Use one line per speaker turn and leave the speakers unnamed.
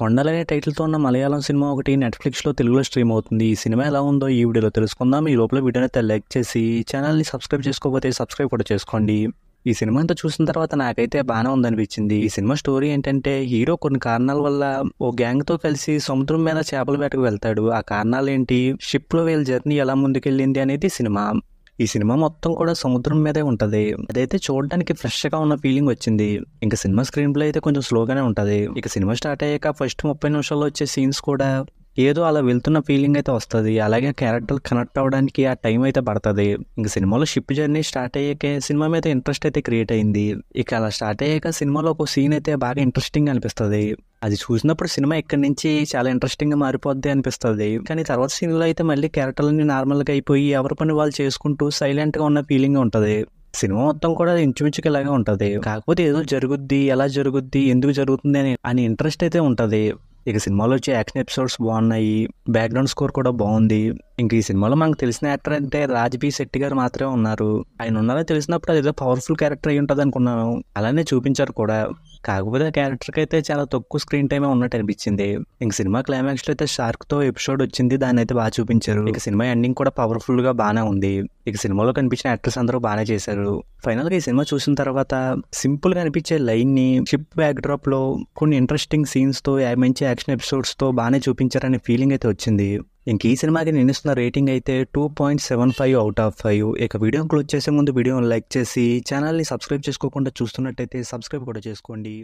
కొండలనే టైటిల్తో ఉన్న మలయాళం సినిమా ఒకటి నెట్ఫ్లిక్స్లో తెలుగులో స్ట్రీమ్ అవుతుంది ఈ సినిమా ఎలా ఉందో ఈ వీడియోలో తెలుసుకుందాం ఈ లోపల వీడియోని లైక్ చేసి ఛానల్ని సబ్స్క్రైబ్ చేసుకోకపోతే సబ్స్క్రైబ్ కూడా చేసుకోండి ఈ సినిమా అంతా చూసిన తర్వాత నాకైతే బాగానే ఉందనిపించింది ఈ సినిమా స్టోరీ ఏంటంటే హీరో కొన్ని కారణాల వల్ల ఓ గ్యాంగ్తో కలిసి సముద్రం మీద చేపల వేటకు వెళ్తాడు ఆ కారణాలు ఏంటి షిప్లో వీళ్ళ జర్నీ ఎలా ముందుకెళ్ళింది అనేది సినిమా ఈ సినిమా మొత్తం కూడా సముద్రం మీదే ఉంటుంది అదైతే చూడడానికి ఫ్రెష్గా ఉన్న ఫీలింగ్ వచ్చింది ఇంకా సినిమా స్క్రీన్ ప్లే అయితే కొంచెం స్లోగానే ఉంటుంది ఇక సినిమా స్టార్ట్ అయ్యాక ఫస్ట్ ముప్పై నిమిషాల్లో వచ్చే సీన్స్ కూడా ఏదో అలా వెళ్తున్న ఫీలింగ్ అయితే వస్తుంది అలాగే క్యారెక్టర్ కనెక్ట్ అవ్వడానికి ఆ టైం అయితే పడుతుంది ఇంక సినిమాలో షిప్ జర్నీ స్టార్ట్ అయ్యాక సినిమా మీద ఇంట్రెస్ట్ అయితే క్రియేట్ అయింది ఇక అలా స్టార్ట్ అయ్యాక సినిమాలో ఒక సీన్ అయితే బాగా ఇంట్రెస్టింగ్ అనిపిస్తుంది అది చూసినప్పుడు సినిమా ఇక్కడి నుంచి చాలా ఇంట్రెస్టింగ్ గా మారిపోద్ది అనిపిస్తుంది కానీ తర్వాత సీన్లో అయితే మళ్ళీ క్యారెక్టర్లన్నీ నార్మల్ గా అయిపోయి ఎవరి పని వాళ్ళు చేసుకుంటూ సైలెంట్ గా ఉన్న ఫీలింగ్ ఉంటది సినిమా మొత్తం కూడా ఇంచుమించుకి ఇలాగే ఉంటుంది కాకపోతే ఏదో జరుగుద్ది ఎలా జరుగుద్ది ఎందుకు జరుగుతుంది అని అని ఇంట్రెస్ట్ అయితే ఉంటుంది ఇక సినిమాలో వచ్చే యాక్షన్ ఎపిసోడ్స్ బాగున్నాయి బ్యాక్గ్రౌండ్ స్కోర్ కూడా బాగుంది ఇంక ఈ సినిమాలో మనకు తెలిసిన యాక్టర్ అంటే రాజ్బీ శెట్టి గారు మాత్రమే ఉన్నారు ఆయన ఉన్నారో తెలిసినప్పుడు అది ఏదో పవర్ఫుల్ క్యారెక్టర్ అయి ఉంటుంది అనుకున్నాను అలానే చూపించారు కూడా కాకపోతే ఆ క్యారెక్టర్కి అయితే చాలా తక్కువ స్క్రీన్ టైమే ఉన్నట్టు అనిపించింది ఇంక సినిమా లో అయితే షార్క్తో ఎపిసోడ్ వచ్చింది దాన్ని అయితే బాగా చూపించారు ఇక సినిమా ఎండింగ్ కూడా పవర్ఫుల్గా బాగానే ఉంది ఇక సినిమాలో కనిపించిన యాక్టర్స్ అందరూ బాగానే చేశారు ఫైనల్గా ఈ సినిమా చూసిన తర్వాత సింపుల్గా అనిపించే లైన్ని షిప్ లో కొన్ని ఇంట్రెస్టింగ్ తో మంచి యాక్షన్ ఎపిసోడ్స్తో బాగానే చూపించారనే ఫీలింగ్ అయితే వచ్చింది ఇంక ఈ సినిమాకి నేను ఇస్తున్న రేటింగ్ అయితే two point seven five out of five ఇక వీడియో క్లోజ్ చేసే ముందు వీడియోని లైక్ చేసి ఛానల్ని సబ్స్క్రైబ్ చేసుకోకుండా చూస్తున్నట్టయితే సబ్స్క్రైబ్ కూడా చేసుకోండి